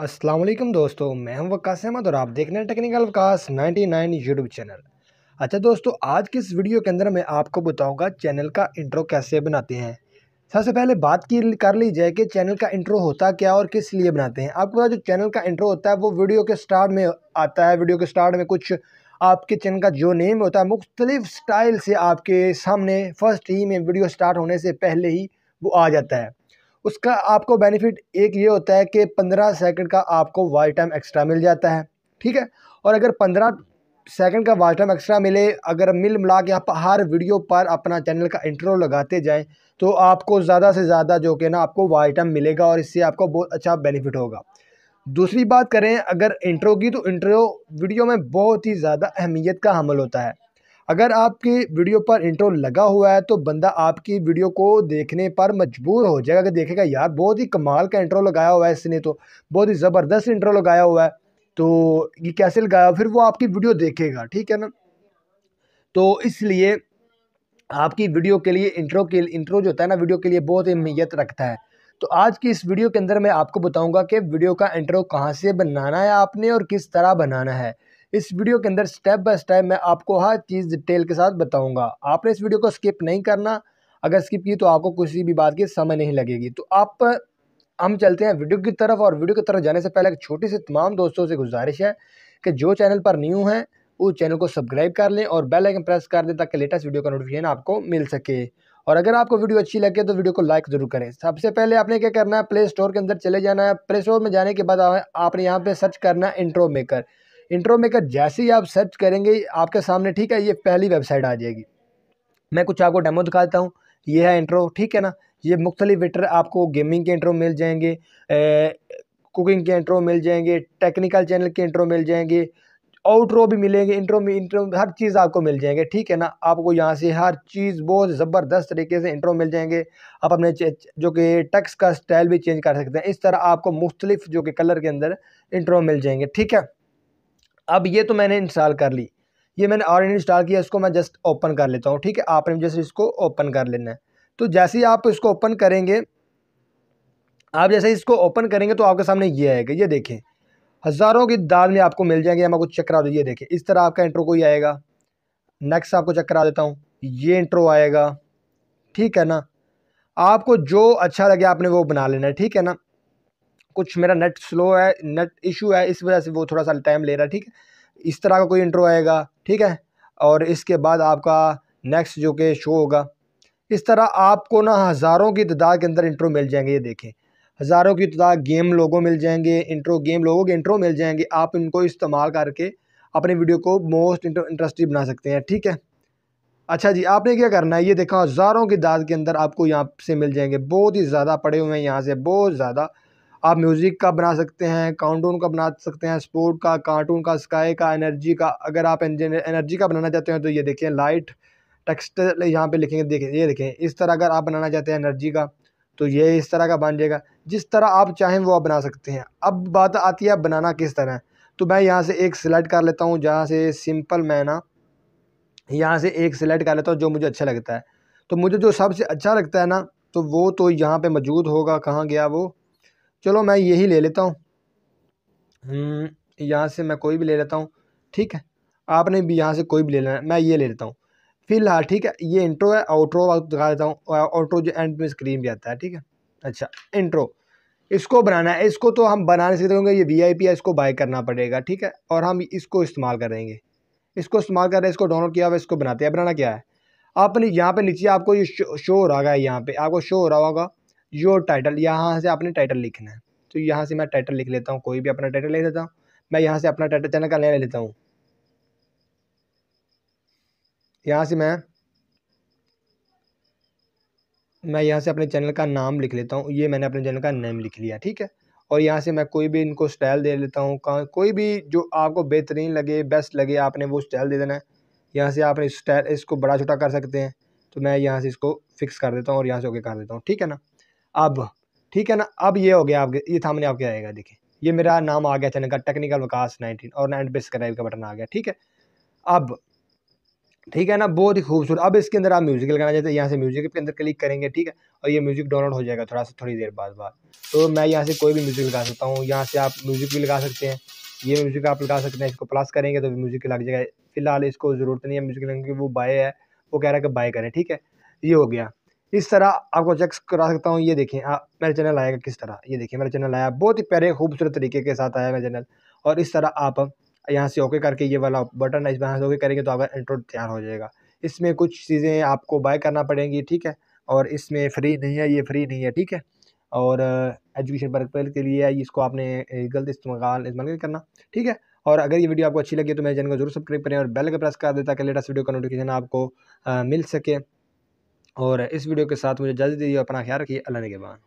असलम दोस्तों मैं हूं वकास अहमद और आप देख रहे हैं टेक्निकल वकास 99 यूट्यूब चैनल अच्छा दोस्तों आज के इस वीडियो के अंदर मैं आपको बताऊंगा चैनल का इंट्रो कैसे बनाते हैं सबसे पहले बात की कर ली जाए कि चैनल का इंट्रो होता क्या और किस लिए बनाते हैं आपको पता जो चैनल का इंट्रो होता है वो वीडियो के स्टार्ट में आता है वीडियो के स्टार्ट में कुछ आपके चैनल का जो नेम होता है मुख्तलिफ स्टाइल से आपके सामने फ़र्स्ट ही में वीडियो स्टार्ट होने से पहले ही वो आ जाता है उसका आपको बेनिफिट एक ये होता है कि पंद्रह सेकंड का आपको वाई टाइम एक्स्ट्रा मिल जाता है ठीक है और अगर पंद्रह सेकंड का वाच टाइम एक्स्ट्रा मिले अगर मिल मिला के आप हर वीडियो पर अपना चैनल का इंट्रो लगाते जाएं तो आपको ज़्यादा से ज़्यादा जो कि ना आपको वाच टाइम मिलेगा और इससे आपको बहुत अच्छा बेनिफिट होगा दूसरी बात करें अगर इंट्रो की तो इंट्रो वीडियो में बहुत ही ज़्यादा अहमियत का हमल होता है अगर आपकी वीडियो पर इंट्रो लगा हुआ है तो बंदा आपकी वीडियो को देखने पर मजबूर हो जाएगा अगर देखेगा यार बहुत ही कमाल का इंट्रो लगाया हुआ है इसने तो बहुत ही ज़बरदस्त इंट्रो लगाया हुआ है तो ये कैसे लगाया फिर वो आपकी वीडियो देखेगा ठीक है ना तो इसलिए आपकी वीडियो के लिए इंट्रो के इंट्रो जो होता है ना वीडियो के लिए बहुत अहमियत रखता है तो आज की इस वीडियो के अंदर मैं आपको बताऊंगा कि वीडियो का इंट्रो कहाँ से बनाना है आपने और किस तरह बनाना है इस वीडियो के अंदर स्टेप बाय स्टेप मैं आपको हर चीज़ डिटेल के साथ बताऊंगा आपने इस वीडियो को स्किप नहीं करना अगर स्किप की तो आपको किसी भी बात की समय नहीं लगेगी तो आप हम चलते हैं वीडियो की तरफ और वीडियो की तरफ जाने से पहले एक छोटी सी तमाम दोस्तों से गुजारिश है कि जो चैनल पर न्यू हैं उस चैनल को सब्सक्राइब कर लें और बेल आइकन प्रेस कर दें ताकि लेटेस्ट वीडियो का नोटिफिकेशन आपको मिल सके और अगर आपको वीडियो अच्छी लगे तो वीडियो को लाइक ज़रूर करें सबसे पहले आपने क्या करना है प्ले स्टोर के अंदर चले जाना है प्ले स्टोर में जाने के बाद आपने यहाँ पर सर्च करना है इंट्रो मेकर इंट्रो मेकर जैसे ही आप सर्च करेंगे आपके सामने ठीक है ये पहली वेबसाइट आ जाएगी मैं कुछ आपको डेमो दिखाता हूँ ये है इंट्रो ठीक है ना ये मुख्तलिफ विटर आपको गेमिंग के इंट्रो मिल जाएंगे कुकिंग के इंट्रो मिल जाएंगे टेक्निकल चैनल के इंट्रो मिल जाएंगे आउटरो भी मिलेंगे इंट्रो में इंट्रो हर चीज़ आपको मिल जाएंगे ठीक है ना आपको यहाँ से हर चीज़ बहुत ज़बरदस्त तरीके से इंट्रो मिल जाएंगे आप अपने जो कि टैक्स का स्टाइल भी चेंज कर सकते हैं इस तरह आपको मुख्तलिफ जो कि कलर के अंदर इंट्रो मिल जाएंगे ठीक है अब ये तो मैंने इंस्टॉल कर ली ये मैंने ऑलरेडी इंस्टॉल किया इसको मैं जस्ट ओपन कर लेता हूँ ठीक है आपने जैसे इसको ओपन कर लेना है तो जैसे ही आप इसको ओपन करेंगे आप जैसे इसको ओपन करेंगे तो आपके सामने ये आएगा ये देखें हज़ारों की दाद में आपको मिल जाएंगे मैं कुछ चक्कर आ ये देखें इस तरह आपका इंट्रो कोई आएगा नेक्स्ट आपको चक्कर आ देता हूँ ये इंट्रो आएगा ठीक है ना आपको जो अच्छा लगे आपने वो बना लेना है ठीक है ना कुछ मेरा नेट स्लो है नेट इशू है इस वजह से वो थोड़ा सा टाइम ले रहा है ठीक है इस तरह का कोई इंट्रो आएगा ठीक है और इसके बाद आपका नेक्स्ट जो कि शो होगा इस तरह आपको ना हज़ारों की तदाद के अंदर इंट्रो मिल जाएंगे ये देखें हज़ारों की तदाद गेम लोगों मिल जाएंगे इंट्रो गेम लोगों के इंट्रो मिल जाएंगे आप इनको इस्तेमाल करके अपने वीडियो को मोस्ट इंटरेस्टिंग बना सकते हैं ठीक है अच्छा जी आपने क्या करना है ये देखा हज़ारों की दाद के अंदर आपको यहाँ से मिल जाएंगे बहुत ही ज़्यादा पड़े हुए हैं यहाँ से बहुत ज़्यादा आप म्यूज़िक का बना सकते हैं काउंटून का बना सकते हैं स्पोर्ट का कार्टून का स्काई का एनर्जी का अगर आप एनर्जी का बनाना चाहते हैं तो ये देखें लाइट टेक्स्ट यहाँ पे लिखेंगे देखें ये देखें इस तरह अगर आप बनाना चाहते हैं एनर्जी का तो ये इस तरह का बन जाएगा जिस तरह आप चाहें वो आप बना सकते हैं अब बात आती है बनाना किस तरह है तो मैं यहाँ से एक सिलेक्ट कर लेता हूँ जहाँ से सिंपल मैं ना यहाँ से एक सिलेक्ट कर लेता हूँ जो मुझे अच्छा लगता है तो मुझे जो सबसे अच्छा लगता है ना तो वो तो यहाँ पे मौजूद होगा कहाँ गया वो चलो मैं यही ले लेता हूँ हम्म। यहाँ से मैं कोई भी ले लेता हूँ ठीक है आपने भी यहाँ से कोई भी ले लेना मैं ये ले लेता हूँ फिलहाल ठीक है ये इंट्रो है आउट्रो दिखा देता हूँ आउट्रो जो एंड में स्क्रीन भी आता है ठीक है अच्छा इंट्रो इसको बनाना है इसको तो हम बना नहीं सकते क्योंकि ये वी आई पी है इसको बाय करना पड़ेगा ठीक है और हम इसको इस्तेमाल करेंगे इसको इस्तेमाल कर रहे हैं इसको डाउनलोड किया हुआ इसको बनाते हैं बनाना क्या है आपने यहाँ पे नीचे आपको ये शो हो रहा है यहाँ पे आपको शो हो रहा होगा योर टाइटल यहाँ से आपने टाइटल लिखना है तो यहाँ से मैं टाइटल लिख लेता हूँ कोई भी अपना टाइटल लिख लेता हूँ मैं यहाँ से अपना टाइटल चैनल का नया ले लेता हूँ यहाँ से मैं मैं यहाँ से अपने चैनल का नाम लिख लेता हूँ ये मैंने अपने चैनल का नेम लिख लिया ठीक है और यहाँ से मैं कोई भी इनको स्टाइल दे लेता हूँ कोई भी जो आपको बेहतरीन लगे बेस्ट लगे आपने वो स्टाइल दे देना है यहाँ से आपने स्टाइल इसको बड़ा छोटा कर सकते हैं तो मैं यहाँ से इसको फिक्स कर देता हूँ और यहाँ से ओके कर देता हूँ ठीक है ना अब ठीक है ना अब ये हो गया आपके ये सामने आपके आएगा देखिए ये मेरा नाम आ गया चैनल का टेक्निकल विकास नाइनटीन और नाइन पे सब्सक्राइब का बटन आ गया ठीक है अब ठीक है ना बहुत ही खूबसूरत अब इसके अंदर आप म्यूजिक लगाना चाहते हैं यहाँ से म्यूजिक के अंदर क्लिक करेंगे ठीक है और ये म्यूजिक डाउनलोड हो जाएगा थोड़ा सा थोड़ी देर बाद बाद तो मैं यहाँ से कोई भी म्यूजिक लगा सकता हूँ यहाँ से आप म्यूजिक भी लगा सकते हैं ये म्यूजिक आप लगा सकते हैं इसको प्लस करेंगे तो म्यूजिक लग जाएगा फिलहाल इसको ज़रूरत नहीं है म्यूजिक लगाने वो बाय है वो कह रहा है कि बाय करें ठीक है ये हो गया इस तरह आपको चेक करा सकता हूँ ये देखें मेरा चैनल आएगा किस तरह ये देखें मेरा चैनल आया बहुत ही प्यारे खूबसूरत तरीके के साथ आया मेरा चैनल और इस तरह आप यहाँ से ओके करके ये वाला बटन है इस यहाँ से ओके करेंगे तो आपका एंड्रॉइड तैयार हो जाएगा इसमें कुछ चीज़ें आपको बाय करना पड़ेंगी ठीक है और इसमें फ्री नहीं है ये फ्री नहीं है ठीक है और एजुकेशन uh, पर्पज के लिए इसको आपने uh, गलत इस्तेमाल इस्तेमाल करना ठीक है और अगर ये वीडियो आपको अच्छी लगी तो मेरे चैनल को जरूर सब्सक्राइब करें और बेल का प्रेस कर दें ताकि लेटेस्ट वीडियो का नोटिफिकेशन आपको uh, मिल सके और इस वीडियो के साथ मुझे जल्दी दीजिए अपना ख्याल रखिए अल्लाह के बाद